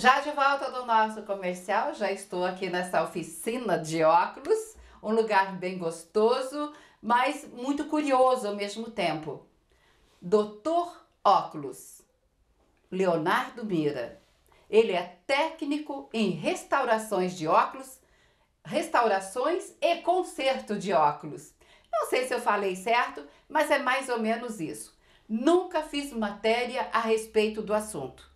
Já de volta do nosso comercial, já estou aqui nessa oficina de óculos, um lugar bem gostoso, mas muito curioso ao mesmo tempo. Doutor Óculos, Leonardo Mira. Ele é técnico em restaurações de óculos, restaurações e conserto de óculos. Não sei se eu falei certo, mas é mais ou menos isso. Nunca fiz matéria a respeito do assunto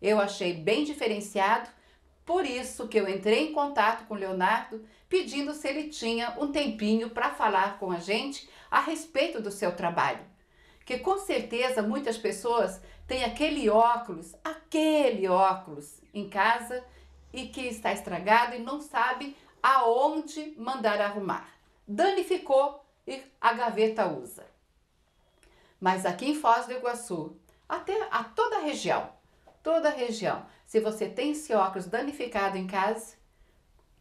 eu achei bem diferenciado, por isso que eu entrei em contato com Leonardo pedindo se ele tinha um tempinho para falar com a gente a respeito do seu trabalho. Que com certeza muitas pessoas têm aquele óculos, aquele óculos em casa e que está estragado e não sabe aonde mandar arrumar. Danificou e a gaveta usa. Mas aqui em Foz do Iguaçu, até a toda a região, toda a região. Se você tem esse óculos danificado em casa,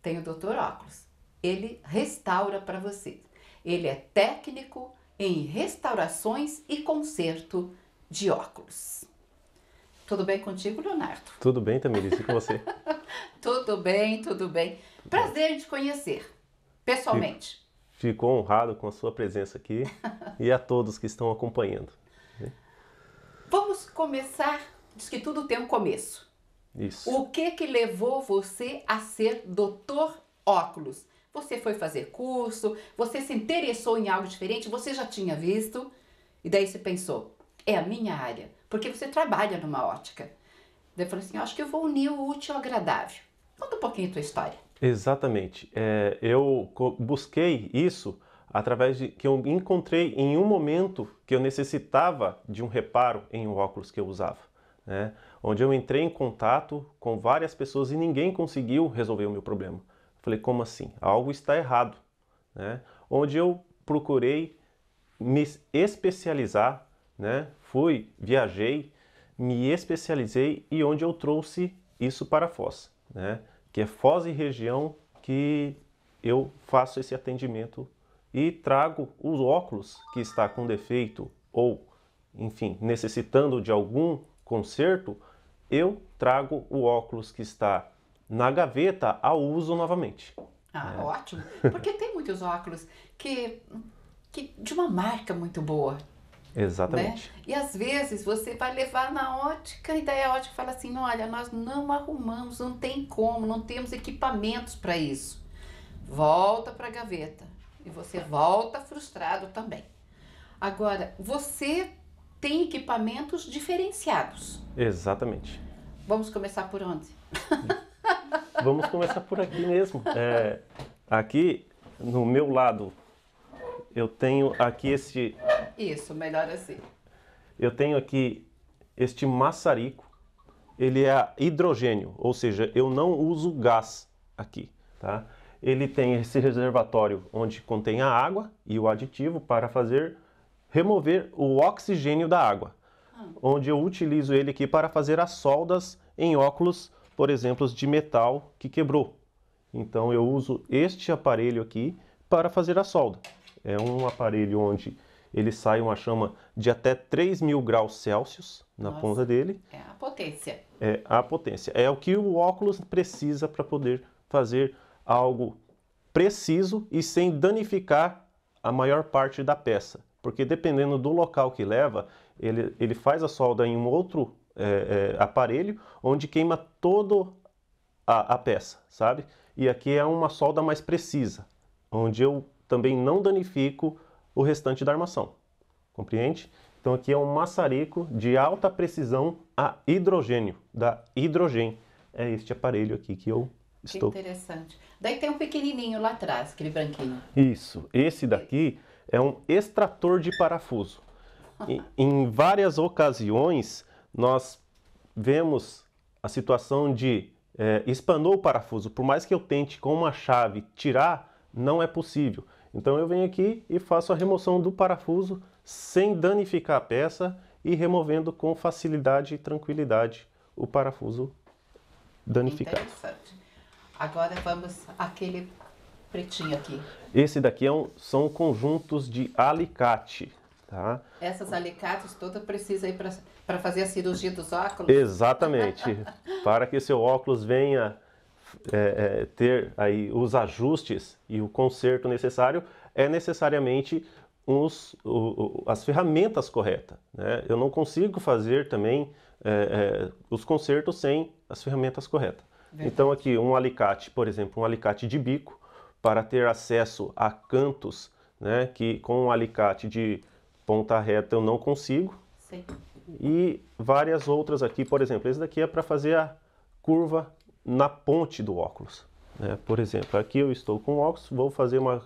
tem o Doutor Óculos. Ele restaura para você. Ele é técnico em restaurações e conserto de óculos. Tudo bem contigo, Leonardo? Tudo bem, Tamiris, e com você? tudo bem, tudo bem. Prazer bem. de conhecer, pessoalmente. Fico honrado com a sua presença aqui e a todos que estão acompanhando. Né? Vamos começar diz que tudo tem um começo. Isso. O que que levou você a ser doutor óculos? Você foi fazer curso, você se interessou em algo diferente, você já tinha visto, e daí você pensou, é a minha área, porque você trabalha numa ótica. Daí falei assim, acho que eu vou unir o útil ao agradável. Conta um pouquinho a tua história. Exatamente. É, eu busquei isso através de que eu encontrei em um momento que eu necessitava de um reparo em um óculos que eu usava né? onde eu entrei em contato com várias pessoas e ninguém conseguiu resolver o meu problema. Falei, como assim? Algo está errado. Né? Onde eu procurei me especializar, né? fui, viajei, me especializei e onde eu trouxe isso para Foz, né? que é Foz e região que eu faço esse atendimento e trago os óculos que está com defeito ou, enfim, necessitando de algum conserto, eu trago o óculos que está na gaveta ao uso novamente. Ah, é. ótimo. Porque tem muitos óculos que, que de uma marca muito boa. Né? Exatamente. Né? E às vezes você vai levar na ótica e daí a ótica fala assim: olha, nós não arrumamos, não tem como, não temos equipamentos para isso. Volta para a gaveta. E você volta frustrado também. Agora, você tem equipamentos diferenciados. Exatamente. Vamos começar por onde? Vamos começar por aqui mesmo. É, aqui, no meu lado, eu tenho aqui este... Isso, melhor assim. Eu tenho aqui este maçarico. Ele é hidrogênio, ou seja, eu não uso gás aqui, tá? Ele tem esse reservatório onde contém a água e o aditivo para fazer remover o oxigênio da água, onde eu utilizo ele aqui para fazer as soldas em óculos, por exemplo, de metal que quebrou. Então eu uso este aparelho aqui para fazer a solda. É um aparelho onde ele sai uma chama de até 3 mil graus Celsius na Nossa, ponta dele. É a potência. É a potência. É o que o óculos precisa para poder fazer algo preciso e sem danificar a maior parte da peça porque dependendo do local que leva, ele, ele faz a solda em um outro é, é, aparelho, onde queima toda a, peça, sabe? E aqui é uma solda mais precisa, onde eu também não danifico o restante da armação, compreende? Então aqui é um maçarico de alta precisão a hidrogênio, da hidrogênio. É este aparelho aqui que eu estou... Que interessante. Daí tem um pequenininho lá atrás, aquele branquinho. Isso. Esse daqui é um extrator de parafuso. E, em várias ocasiões, nós vemos a situação de é, espanou o parafuso. Por mais que eu tente com uma chave tirar, não é possível. Então eu venho aqui e faço a remoção do parafuso sem danificar a peça e removendo com facilidade e tranquilidade o parafuso danificado. Agora vamos àquele pretinho aqui? Esse daqui é um, são conjuntos de alicate. Tá? Essas alicates todas precisam ir para fazer a cirurgia dos óculos? Exatamente. para que seu óculos venha é, é, ter aí os ajustes e o conserto necessário, é necessariamente os, o, as ferramentas corretas. Né? Eu não consigo fazer também é, é, os consertos sem as ferramentas corretas. Verdade. Então aqui um alicate, por exemplo, um alicate de bico, para ter acesso a cantos, né, que com um alicate de ponta reta eu não consigo. Sim. E várias outras aqui, por exemplo, esse daqui é para fazer a curva na ponte do óculos. Né? Por exemplo, aqui eu estou com o óculos, vou fazer uma,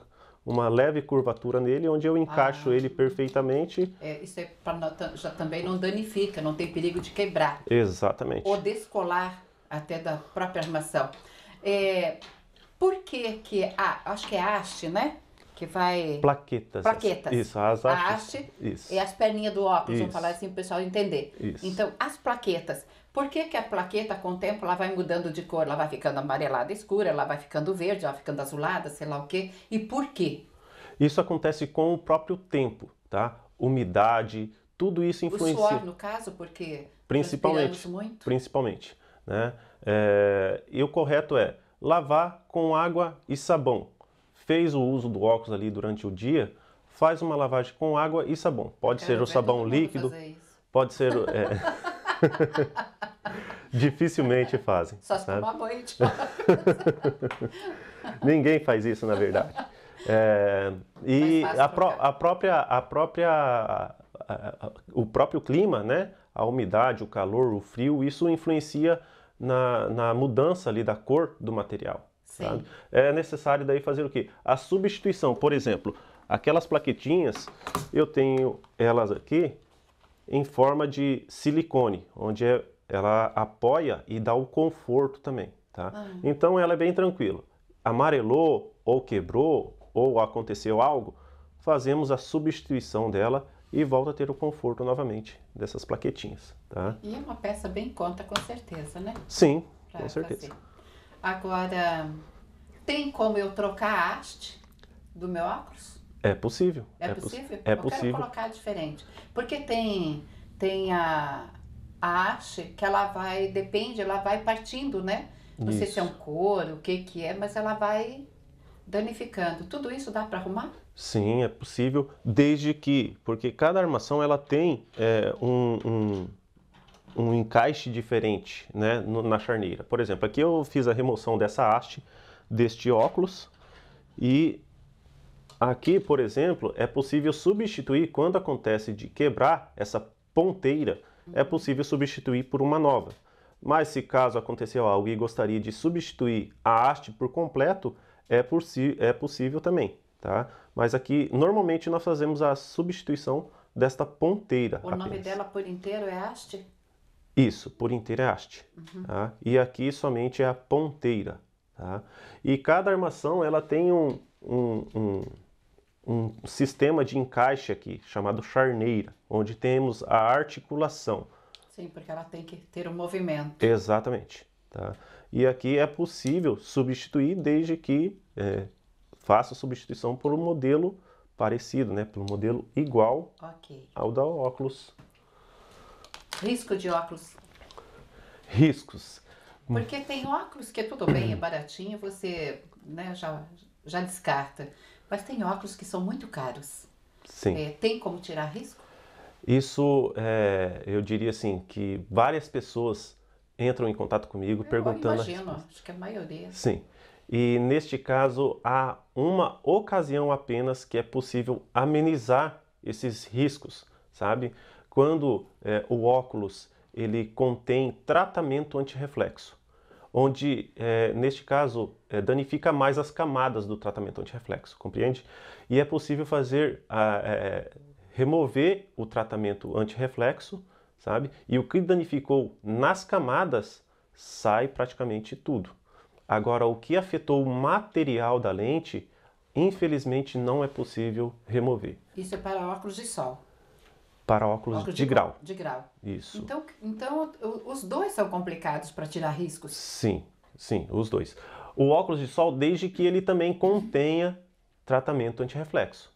uma leve curvatura nele, onde eu encaixo ah, ele perfeitamente. É, isso é para já também não danifica, não tem perigo de quebrar. Exatamente. Ou descolar até da própria armação. É, por que que a, acho que é a haste, né? Que vai... Plaquetas. Plaquetas. Isso, as hastes. A haste isso. e as perninhas do óculos, isso. vamos falar assim para o pessoal entender. Isso. Então, as plaquetas. Por que, que a plaqueta, com o tempo, ela vai mudando de cor? Ela vai ficando amarelada escura, ela vai ficando verde, ela vai ficando azulada, sei lá o quê. E por quê? Isso acontece com o próprio tempo, tá? Umidade, tudo isso influencia. O suor, no caso, porque principalmente, muito. Principalmente. Né? É, e o correto é lavar com água e sabão. Fez o uso do óculos ali durante o dia, faz uma lavagem com água e sabão. Pode Cara, ser o sabão líquido, pode ser. É... Dificilmente fazem. Só se sabe? tomar banho de Ninguém faz isso, na verdade. É... e a, pro... a, própria, a própria, a, a, o próprio clima, né? A umidade, o calor, o frio, isso influencia na, na mudança ali da cor do material. Sabe? É necessário daí fazer o quê? A substituição, por exemplo, aquelas plaquetinhas, eu tenho elas aqui em forma de silicone, onde é, ela apoia e dá o conforto também, tá? Ah. Então ela é bem tranquila. Amarelou ou quebrou ou aconteceu algo, fazemos a substituição dela e volta a ter o conforto novamente dessas plaquetinhas. Tá? E é uma peça bem conta, com certeza, né? Sim, pra com certeza. Fazer. Agora, tem como eu trocar a haste do meu óculos? É possível. É, é possível? É eu possível. quero colocar diferente. Porque tem, tem a, a haste que ela vai, depende, ela vai partindo, né? Não isso. sei se é um couro, o que que é, mas ela vai danificando. Tudo isso dá para arrumar? Sim, é possível, desde que, porque cada armação ela tem é, um, um um encaixe diferente né, na charneira. Por exemplo, aqui eu fiz a remoção dessa haste deste óculos e aqui, por exemplo, é possível substituir, quando acontece de quebrar essa ponteira, é possível substituir por uma nova. Mas se caso aconteceu algo e gostaria de substituir a haste por completo, é, é possível também. Tá? Mas aqui, normalmente, nós fazemos a substituição desta ponteira. O apenas. nome dela por inteiro é haste? Isso, por inteira Uhum. Tá? E aqui somente é a ponteira. Tá? E cada armação ela tem um, um, um, um, sistema de encaixe aqui, chamado charneira, onde temos a articulação. Sim, porque ela tem que ter um movimento. Exatamente. Tá? E aqui é possível substituir desde que é, faça substituição por um modelo parecido, né? um modelo igual okay. ao da óculos. Risco de óculos. Riscos. Porque tem óculos que é tudo bem, é baratinho, você né, já, já descarta. Mas tem óculos que são muito caros. Sim. É, tem como tirar risco? Isso, é, eu diria assim, que várias pessoas entram em contato comigo eu perguntando. Eu imagino, acho que a maioria. Sim. E neste caso, há uma ocasião apenas que é possível amenizar esses riscos, sabe? quando é, o óculos ele contém tratamento antirreflexo, onde, é, neste caso, é, danifica mais as camadas do tratamento antirreflexo, compreende? E é possível fazer, a, é, remover o tratamento antirreflexo, sabe? E o que danificou nas camadas sai praticamente tudo. Agora, o que afetou o material da lente, infelizmente não é possível remover. Isso é para óculos de sol para óculos, óculos de, de, grau. De grau. Isso. Então, então os dois são complicados para tirar riscos? Sim, sim, os dois. O óculos de sol, desde que ele também contenha tratamento antirreflexo.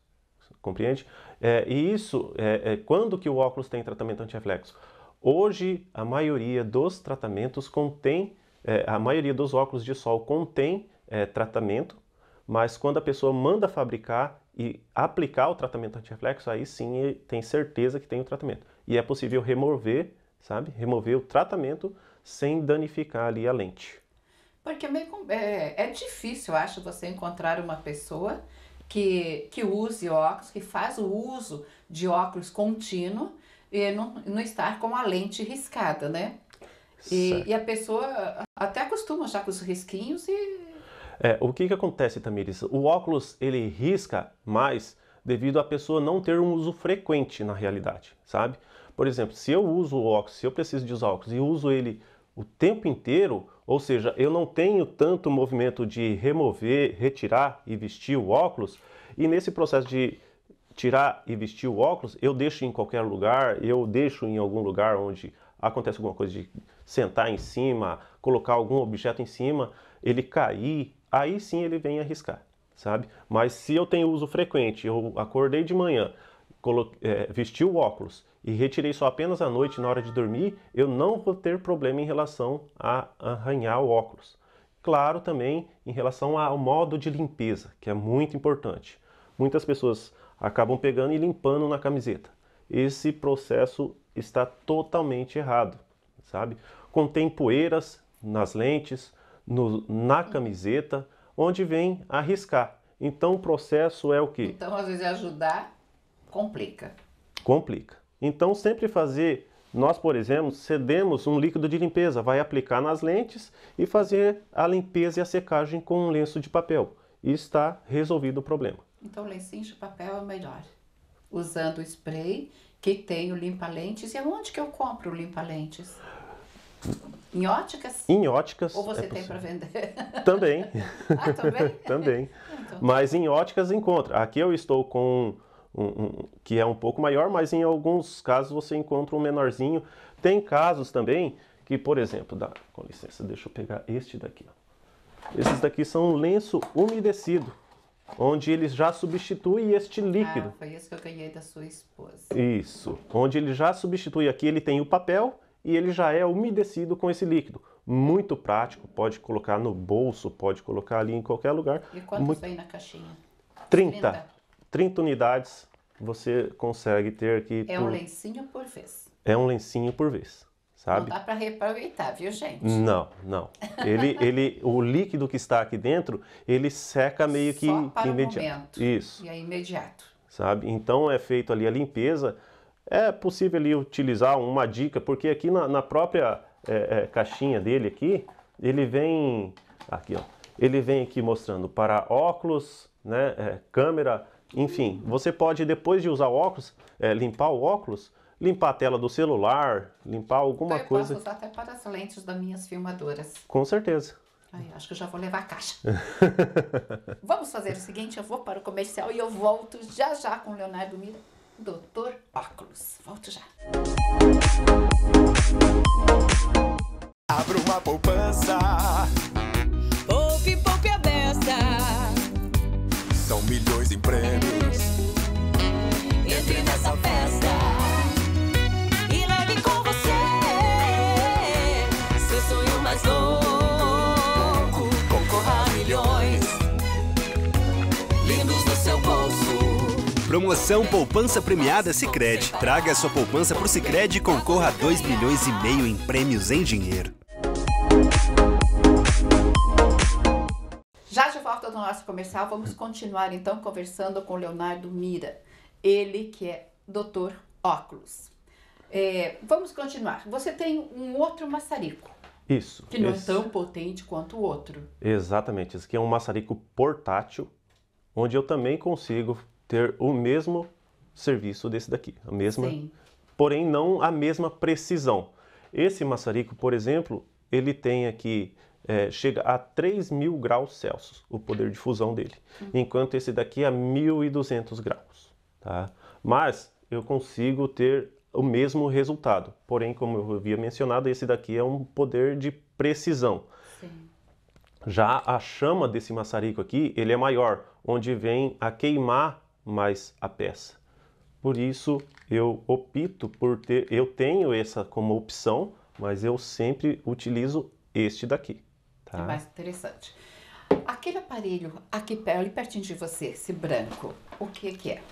Compreende? É, e isso, é, é, quando que o óculos tem tratamento antirreflexo? Hoje, a maioria dos tratamentos contém, é, a maioria dos óculos de sol contém é, tratamento mas quando a pessoa manda fabricar e aplicar o tratamento antirreflexo, aí sim tem certeza que tem o tratamento. E é possível remover, sabe? Remover o tratamento sem danificar ali a lente. Porque é, meio, é, é difícil, eu acho, você encontrar uma pessoa que, que use óculos, que faz o uso de óculos contínuo e não, não estar com a lente riscada, né? E, e, a pessoa até acostuma já com os risquinhos e é, o que, que acontece, Tamires? O óculos ele risca mais devido à pessoa não ter um uso frequente na realidade, sabe? Por exemplo, se eu uso o óculos, se eu preciso de usar óculos e uso ele o tempo inteiro, ou seja, eu não tenho tanto movimento de remover, retirar e vestir o óculos, e nesse processo de tirar e vestir o óculos, eu deixo em qualquer lugar, eu deixo em algum lugar onde acontece alguma coisa de sentar em cima, colocar algum objeto em cima, ele cair, aí sim ele vem arriscar, sabe? Mas se eu tenho uso frequente, eu acordei de manhã, é, vesti o óculos e retirei só apenas à noite na hora de dormir, eu não vou ter problema em relação a arranhar o óculos. Claro também em relação ao modo de limpeza, que é muito importante. Muitas pessoas acabam pegando e limpando na camiseta. Esse processo está totalmente errado, sabe? Contém poeiras nas lentes, no, na camiseta, onde vem arriscar. Então o processo é o quê? Então, às vezes, ajudar complica. Complica. Então, sempre fazer. Nós, por exemplo, cedemos um líquido de limpeza, vai aplicar nas lentes e fazer a limpeza e a secagem com um lenço de papel. E está resolvido o problema. Então, lencinho de papel é melhor. Usando o spray que tem o limpa-lentes. E aonde que eu compro o limpa-lentes? Em óticas? Em óticas. Ou você é tem para vender? Também. ah, também? também. Então. Mas em óticas encontra. Aqui eu estou com um, um, que é um pouco maior, mas em alguns casos você encontra um menorzinho. Tem casos também que, por exemplo, dá, com licença, deixa eu pegar este daqui. Ó. Esses daqui são um lenço umedecido, onde ele já substitui este líquido. Ah, foi isso que eu ganhei da sua esposa. Isso, onde ele já substitui aqui, ele tem o papel e ele já é umedecido com esse líquido. Muito prático, pode colocar no bolso, pode colocar ali em qualquer lugar. E quantos Muito... vem na caixinha? 30. 30. 30 unidades você consegue ter aqui. É por... um lencinho por vez. É um lencinho por vez. Sabe? Não dá para reaproveitar, viu, gente? Não, não. Ele, ele, o líquido que está aqui dentro, ele seca meio Só que imediato. Isso. E é imediato. Sabe? Então é feito ali a limpeza é possível ele utilizar uma dica, porque aqui na, na própria é, é, caixinha dele aqui, ele vem aqui, ó, ele vem aqui mostrando para óculos, né, é, câmera, enfim, você pode depois de usar o óculos, é, limpar o óculos, limpar a tela do celular, limpar alguma eu coisa. Eu posso usar até para as lentes das minhas filmadoras. Com certeza. Ai, acho que eu já vou levar a caixa. Vamos fazer o seguinte, eu vou para o comercial e eu volto já já com o Leonardo Mira. Doutor Óculos. Volto já. Abra uma poupança. Poupe, poupe a beça. São milhões em prêmios. Entre nessa festa. E leve com você. Seu sonho mais longe. Promoção Poupança Premiada Sicredi. Traga sua poupança pro Sicredi e concorra a 2 milhões e meio em prêmios em dinheiro. Já de volta do nosso comercial, vamos continuar então conversando com Leonardo Mira, ele que é doutor óculos. É, vamos continuar. Você tem um outro maçarico. Isso. Que não é esse... é tão potente quanto o outro. Exatamente. Esse aqui é um maçarico portátil, onde eu também consigo ter o mesmo serviço desse daqui, a mesma, Sim. porém não a mesma precisão. Esse maçarico, por exemplo, ele tem aqui é, chega a 3000 mil graus Celsius, o poder de fusão dele, uhum. enquanto esse daqui é 1.200 graus. Tá? Mas eu consigo ter o mesmo resultado, porém, como eu havia mencionado, esse daqui é um poder de precisão. Sim. Já a chama desse maçarico aqui, ele é maior, onde vem a queimar mais a peça. Por isso eu opto por ter, eu tenho essa como opção, mas eu sempre utilizo este daqui. Tá? É mais interessante. Aquele aparelho aqui ali pertinho de você, esse branco, o que, que é?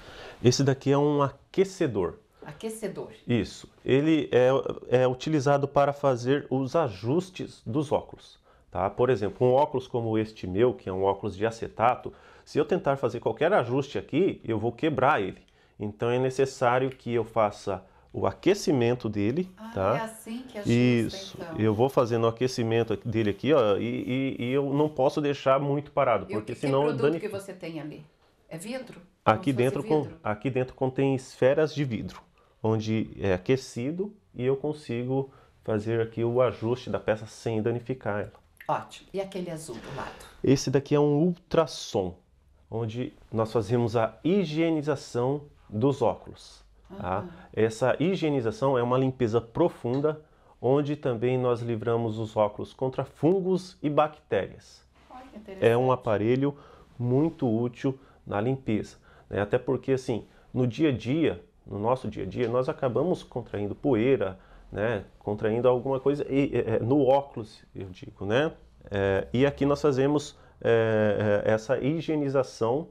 Esse daqui é um aquecedor. Aquecedor. Isso. Ele é, é utilizado para fazer os ajustes dos óculos. Tá? Por exemplo, um óculos como este meu, que é um óculos de acetato, se eu tentar fazer qualquer ajuste aqui, eu vou quebrar ele. Então é necessário que eu faça o aquecimento dele, ah, tá? É assim que ajusta, Isso. Então. Eu vou fazendo o aquecimento dele aqui, ó, e, e, e eu não posso deixar muito parado, e porque o que senão que produto que você tem ali? É vidro? Aqui dentro, vidro? Com, aqui dentro contém esferas de vidro, onde é aquecido e eu consigo fazer aqui o ajuste da peça sem danificar ela. Ótimo. E aquele azul do lado? Esse daqui é um ultrassom onde nós fazemos a higienização dos óculos. Uhum. Essa higienização é uma limpeza profunda, onde também nós livramos os óculos contra fungos e bactérias. Olha, é um aparelho muito útil na limpeza, né? até porque assim, no dia a dia, no nosso dia a dia, nós acabamos contraindo poeira, né? contraindo alguma coisa e, é, é, no óculos, eu digo, né? É, e aqui nós fazemos é, é, essa higienização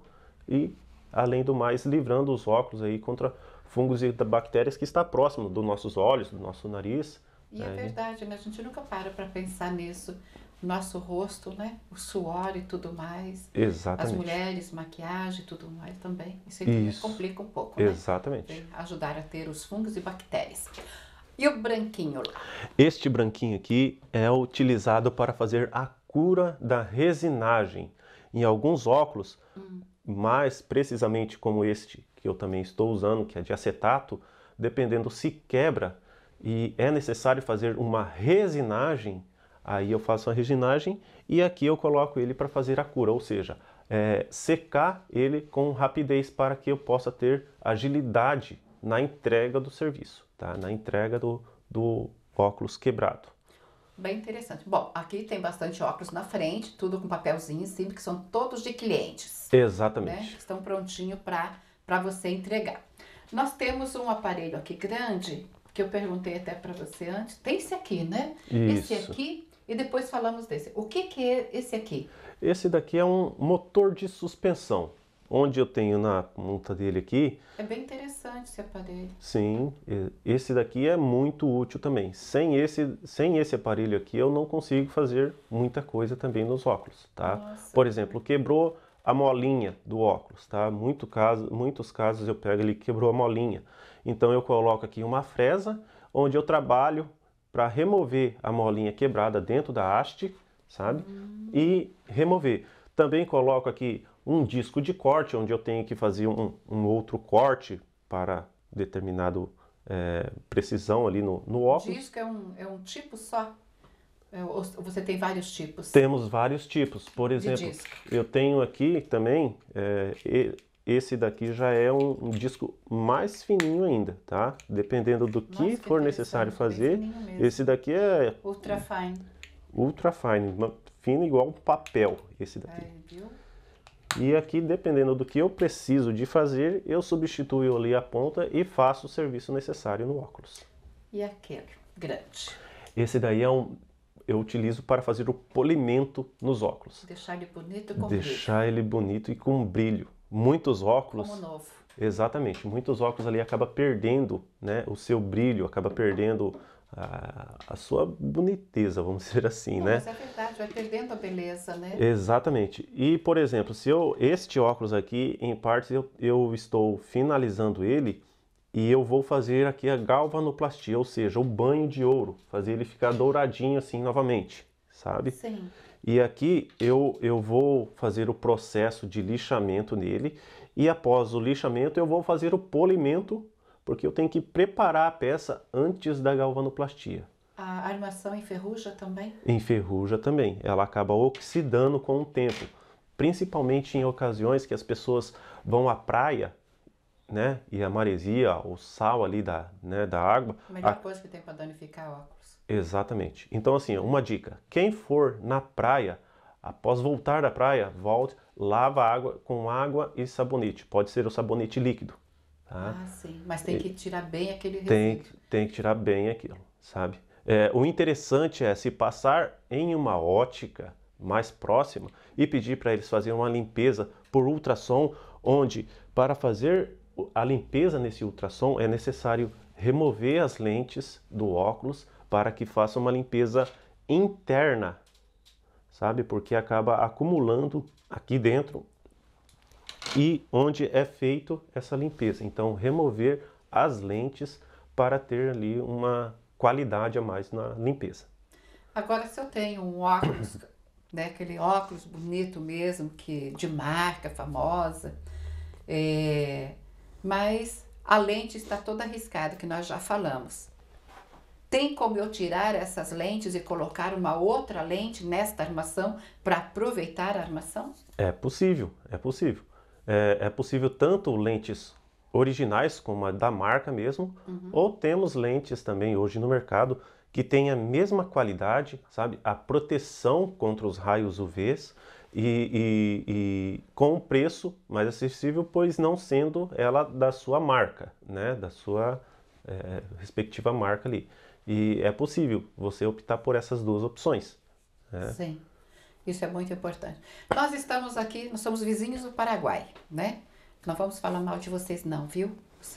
e, além do mais, livrando os óculos aí contra fungos e bactérias que está próximo dos nossos olhos, do nosso nariz. E é, é verdade, né? a gente nunca para para pensar nisso. Nosso rosto, né? O suor e tudo mais. Exatamente. As mulheres, maquiagem e tudo mais também. Isso, Isso. complica um pouco, né? Exatamente. Ajudar a ter os fungos e bactérias. E o branquinho lá? Este branquinho aqui é utilizado para fazer a cura da resinagem. Em alguns óculos, hum. mais precisamente como este que eu também estou usando, que é de acetato, dependendo se quebra e é necessário fazer uma resinagem, aí eu faço a resinagem e aqui eu coloco ele para fazer a cura, ou seja, é, secar ele com rapidez para que eu possa ter agilidade na entrega do serviço, tá? na entrega do, do óculos quebrado. Bem interessante. Bom, aqui tem bastante óculos na frente, tudo com papelzinho em cima, que são todos de clientes. Né? Exatamente. Né? Estão prontinho para você entregar. Nós temos um aparelho aqui grande, que eu perguntei até para você antes. Tem esse aqui, né? Isso. Esse aqui, e depois falamos desse. O que, que é esse aqui? Esse daqui é um motor de suspensão onde eu tenho na monta dele aqui. É bem interessante esse aparelho. Sim, esse daqui é muito útil também. Sem esse, sem esse aparelho aqui, eu não consigo fazer muita coisa também nos óculos, tá? Nossa. Por exemplo, quebrou a molinha do óculos, tá? Muito caso, muitos casos eu pego ele quebrou a molinha. Então eu coloco aqui uma fresa onde eu trabalho para remover a molinha quebrada dentro da haste, sabe? Hum. E remover. Também coloco aqui um disco de corte, onde eu tenho que fazer um, um outro corte para determinado é, precisão ali no, no óculos. Disco é um, é um tipo só? É, você tem vários tipos? Temos vários tipos. Por exemplo, eu tenho aqui também, é, esse daqui já é um, um, disco mais fininho ainda, tá? Dependendo do Nossa, que, for necessário fazer. Esse daqui é... Ultra fine. Ultra fine, fino igual papel, esse daqui. Ai, é, viu? E aqui, dependendo do que eu preciso de fazer, eu substituo ali a ponta e faço o serviço necessário no óculos. E aquele grande? Esse daí é um eu utilizo para fazer o polimento nos óculos. Deixar ele bonito e com Deixar brilho. ele bonito e com brilho. Muitos óculos. Como novo. Exatamente. Muitos óculos ali acaba perdendo, né, o seu brilho, acaba perdendo a, a sua boniteza, vamos dizer assim, né? Mas é verdade, vai perdendo a beleza, né? Exatamente. E, por exemplo, se eu este óculos aqui, em partes, eu, eu estou finalizando ele e eu vou fazer aqui a galvanoplastia, ou seja, o banho de ouro, fazer ele ficar douradinho assim novamente, sabe? Sim. E aqui eu, eu vou fazer o processo de lixamento nele e após o lixamento eu vou fazer o polimento porque eu tenho que preparar a peça antes da galvanoplastia. A armação enferruja também? Enferruja também. Ela acaba oxidando com o tempo, principalmente em ocasiões que as pessoas vão à praia, né? E a maresia, o sal ali da, né, da água. Mas melhor a... coisa que tem para danificar é óculos. Exatamente. Então, assim, uma dica: quem for na praia, após voltar da praia, volte, lava a água com água e sabonete. Pode ser o sabonete líquido Tá? Ah, sim. Mas tem que tirar bem aquele resíduo. Tem, tem que tirar bem aquilo, sabe? É, o interessante é se passar em uma ótica mais próxima e pedir para eles fazerem uma limpeza por ultrassom, onde para fazer a limpeza nesse ultrassom é necessário remover as lentes do óculos para que faça uma limpeza interna, sabe? Porque acaba acumulando aqui dentro e onde é feito essa limpeza. Então, remover as lentes para ter ali uma qualidade a mais na limpeza. Agora, se eu tenho um óculos, né, aquele óculos bonito mesmo, que de marca famosa, é, mas a lente está toda arriscada, que nós já falamos. Tem como eu tirar essas lentes e colocar uma outra lente nesta armação para aproveitar a armação? É possível, é possível é, é possível tanto lentes originais, como a da marca mesmo, uhum. ou temos lentes também hoje no mercado que tem a mesma qualidade, sabe? A proteção contra os raios UVs e, e, e com um preço mais acessível, pois não sendo ela da sua marca, né? Da sua é, respectiva marca ali. E é possível você optar por essas duas opções. Né? Sim. Isso é muito importante. Nós estamos aqui, nós somos vizinhos do Paraguai, né? Não vamos falar mal de vocês, não, viu?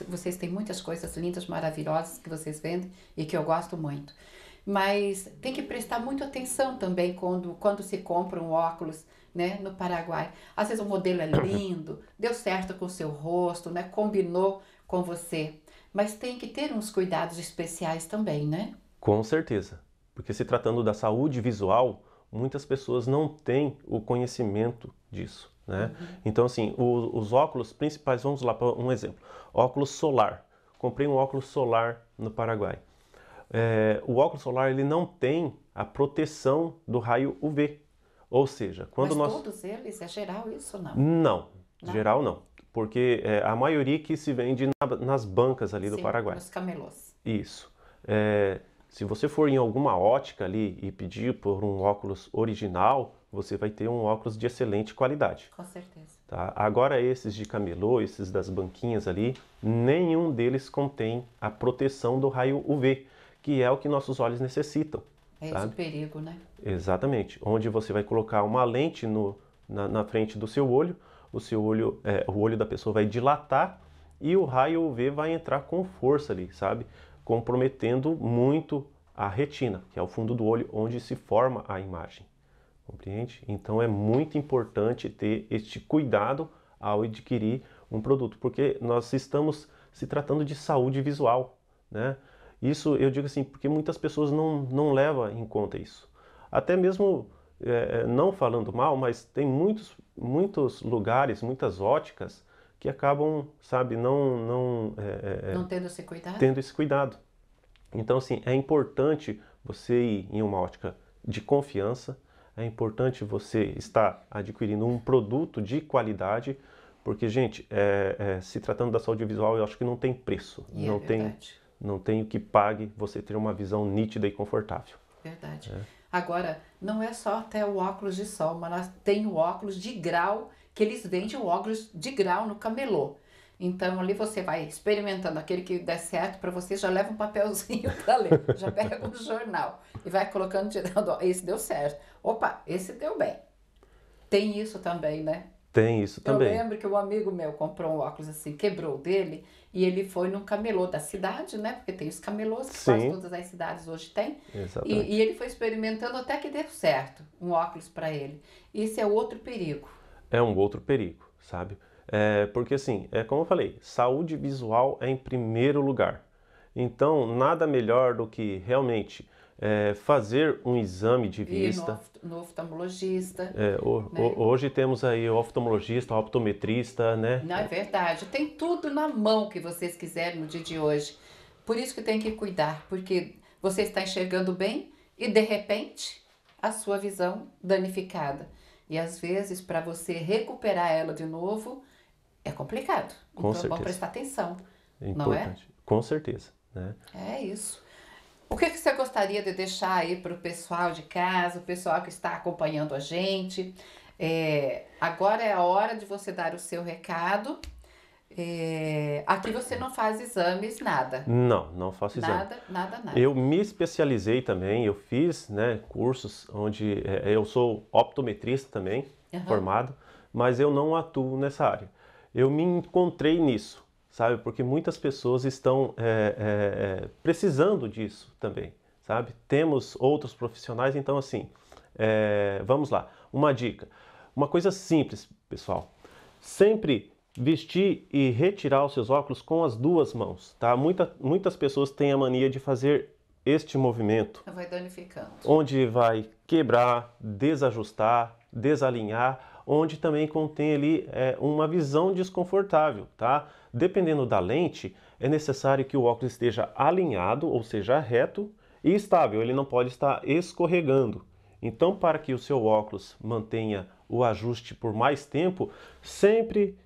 Vocês têm muitas coisas lindas, maravilhosas que vocês vendem e que eu gosto muito. Mas tem que prestar muita atenção também quando, quando se compra um óculos né, no Paraguai. Às vezes o modelo é lindo, deu certo com o seu rosto, né, combinou com você. Mas tem que ter uns cuidados especiais também, né? Com certeza. Porque se tratando da saúde visual, muitas pessoas não têm o conhecimento disso. Né? Uhum. Então, assim, o, os óculos principais, vamos lá para um exemplo: óculos solar. Comprei um óculos solar no Paraguai. É, o óculos solar ele não tem a proteção do raio UV. Ou seja, quando Mas nós. Todos eles? É geral isso ou não? Não, não. geral não. Porque é, a maioria que se vende na, nas bancas ali Sim, do Paraguai. Nos camelôs. Isso. É, se você for em alguma ótica ali e pedir por um óculos original, você vai ter um óculos de excelente qualidade. Com certeza. Tá? Agora esses de camelô, esses das banquinhas ali, nenhum deles contém a proteção do raio UV, que é o que nossos olhos necessitam. É esse o perigo, né? Exatamente. Onde você vai colocar uma lente no, na, na frente do seu olho, o seu olho, é, o olho da pessoa vai dilatar e o raio UV vai entrar com força ali, sabe? comprometendo muito a retina, que é o fundo do olho onde se forma a imagem. Compreende? Então é muito importante ter este cuidado ao adquirir um produto, porque nós estamos se tratando de saúde visual, né? Isso eu digo assim, porque muitas pessoas não, não levam em conta isso. Até mesmo, é, não falando mal, mas tem muitos, muitos lugares, muitas óticas que acabam, sabe, não não é, é, é, não tendo esse cuidado. Tendo esse cuidado. Então, assim, é importante você ir em uma ótica de confiança. É importante você estar adquirindo um produto de qualidade, porque, gente, é, é, se tratando da saúde visual, eu acho que não tem preço. E é não é tem não tem o que pague você ter uma visão nítida e confortável. Verdade. Agora, não é só até o óculos de sol, mas tem o óculos de grau que eles vendem o óculos de grau no camelô. Então ali você vai experimentando aquele que der certo para você, já leva um papelzinho para ler, já pega um jornal e vai colocando tirando, esse deu certo. Opa, esse deu bem. Tem isso também, né? Tem isso também. Eu lembro que um amigo meu comprou um óculos assim, quebrou dele e ele foi num camelô da cidade, né? Porque tem os camelôs que quase todas as cidades hoje tem. Exatamente. E, e ele foi experimentando até que deu certo um óculos para ele. Esse é outro perigo é um outro perigo, sabe? É, porque assim, é como eu falei, saúde visual é em primeiro lugar. Então, nada melhor do que realmente é, fazer um exame de vista. E no, oftalmologista. É, o, né? o, hoje temos aí o oftalmologista, o optometrista, né? Não, é verdade. Tem tudo na mão que vocês quiserem no dia de hoje. Por isso que tem que cuidar, porque você está enxergando bem e de repente a sua visão danificada. E às vezes, para você recuperar ela de novo, é complicado. Com então certeza. é bom prestar atenção. É Não é? Com certeza. Né? É isso. O que, que você gostaria de deixar aí para o pessoal de casa, o pessoal que está acompanhando a gente? É, agora é a hora de você dar o seu recado é, aqui você não faz exames, nada. Não, não faço exame. Nada, nada, nada. Eu me especializei também, eu fiz né, cursos onde é, é eu sou optometrista também, uhum. formado, mas eu não atuo nessa área. Eu me encontrei nisso, sabe? Porque muitas pessoas estão é, é, é precisando disso também, sabe? Temos outros profissionais, então assim, vamos lá. Uma dica, uma coisa simples, pessoal. Sempre vestir e retirar os seus óculos com as duas mãos, tá? Muita, muitas pessoas têm a mania de fazer este movimento. Vai danificando. Onde vai quebrar, desajustar, desalinhar, onde também contém ali é, uma visão desconfortável, tá? Dependendo da lente, é necessário que o óculos esteja alinhado, ou seja, reto e estável, ele não pode estar escorregando. Então, para que o seu óculos mantenha o ajuste por mais tempo, sempre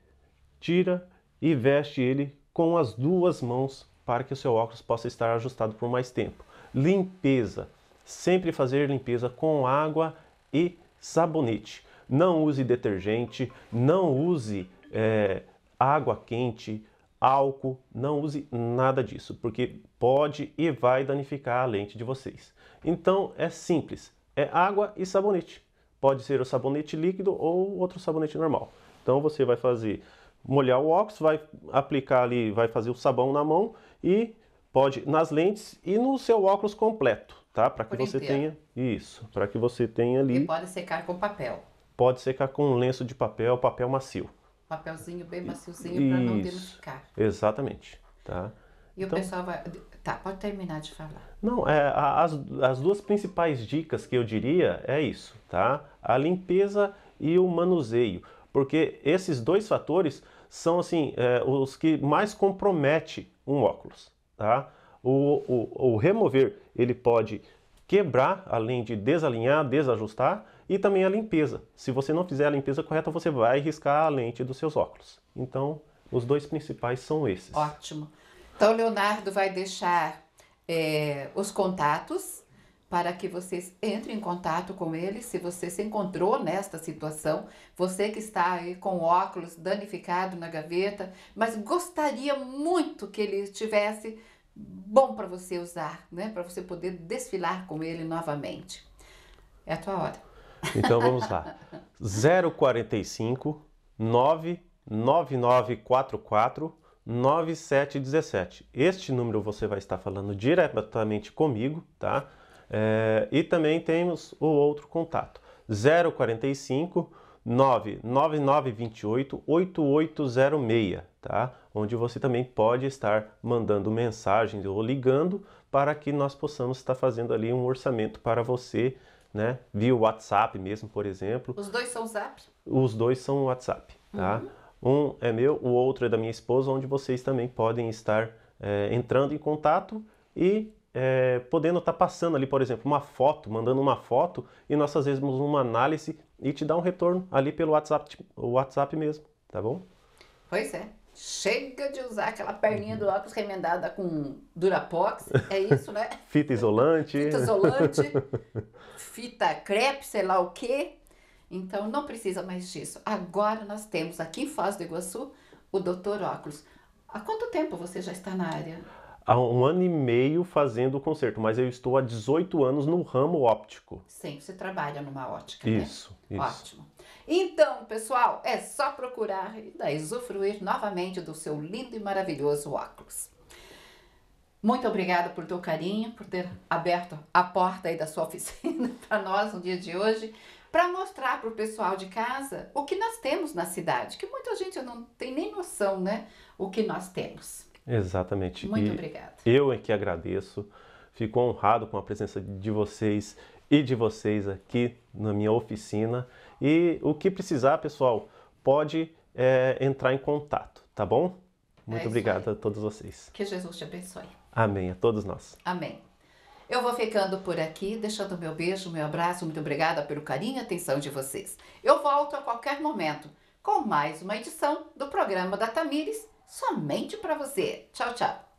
tira e veste ele com as duas mãos para que o seu óculos possa estar ajustado por mais tempo. Limpeza. Sempre fazer limpeza com água e sabonete. Não use detergente, não use é, água quente, álcool, não use nada disso, porque pode e vai danificar a lente de vocês. Então é simples, é água e sabonete. Pode ser o sabonete líquido ou outro sabonete normal. Então você vai fazer molhar o óculos, vai aplicar ali, vai fazer o sabão na mão e pode nas lentes e no seu óculos completo, tá? Para que Por você inteiro. tenha isso, para que você tenha ali. E pode secar com papel. Pode secar com um lenço de papel, papel macio. Papelzinho bem maciozinho para não danificar. Exatamente, tá? E então, o pessoal vai. Tá, pode terminar de falar. Não, é, as, as duas principais dicas que eu diria é isso, tá? A limpeza e o manuseio porque esses dois fatores são assim é, os que mais compromete um óculos. Tá? O, o, o remover ele pode quebrar, além de desalinhar, desajustar, e também a limpeza. Se você não fizer a limpeza correta, você vai riscar a lente dos seus óculos. Então, os dois principais são esses. Ótimo. Então, Leonardo vai deixar é, os contatos para que vocês entrem em contato com ele. Se você se encontrou nesta situação, você que está aí com óculos danificado na gaveta, mas gostaria muito que ele estivesse bom para você usar, né? Para você poder desfilar com ele novamente. É a tua hora. Então vamos lá. 045 99944 9717. Este número você vai estar falando diretamente comigo, tá? É, e também temos o outro contato, 045 99928 8806, tá? Onde você também pode estar mandando mensagens ou ligando para que nós possamos estar fazendo ali um orçamento para você, né? Via WhatsApp mesmo, por exemplo. Os dois são Zap? Os dois são WhatsApp, tá? Uhum. Um é meu, o outro é da minha esposa, onde vocês também podem estar é, entrando em contato e é, podendo estar tá passando ali, por exemplo, uma foto, mandando uma foto e nós fazemos uma análise e te dar um retorno ali pelo WhatsApp, tipo, o WhatsApp mesmo, tá bom? Pois é. Chega de usar aquela perninha do óculos remendada com Durapox, é isso, né? Fita isolante. Fita isolante, fita crepe, sei lá o quê. Então não precisa mais disso. Agora nós temos aqui em Foz do Iguaçu o Doutor Óculos. Há quanto tempo você já está na área? há um ano e meio fazendo o concerto, mas eu estou há 18 anos no ramo óptico. Sim, você trabalha numa ótica. Né? Isso, né? isso. Ótimo. Então, pessoal, é só procurar e daí usufruir novamente do seu lindo e maravilhoso óculos. Muito obrigada por teu carinho, por ter aberto a porta aí da sua oficina para nós no dia de hoje, para mostrar para o pessoal de casa o que nós temos na cidade, que muita gente não tem nem noção, né? O que nós temos. Exatamente. Muito e obrigada. Eu é que agradeço. Fico honrado com a presença de vocês e de vocês aqui na minha oficina. E o que precisar, pessoal, pode é, entrar em contato, tá bom? Muito é obrigado aí. a todos vocês. Que Jesus te abençoe. Amém. A todos nós. Amém. Eu vou ficando por aqui, deixando meu beijo, meu abraço. Muito obrigada pelo carinho e atenção de vocês. Eu volto a qualquer momento com mais uma edição do programa da Tamires somente para você. Tchau, tchau.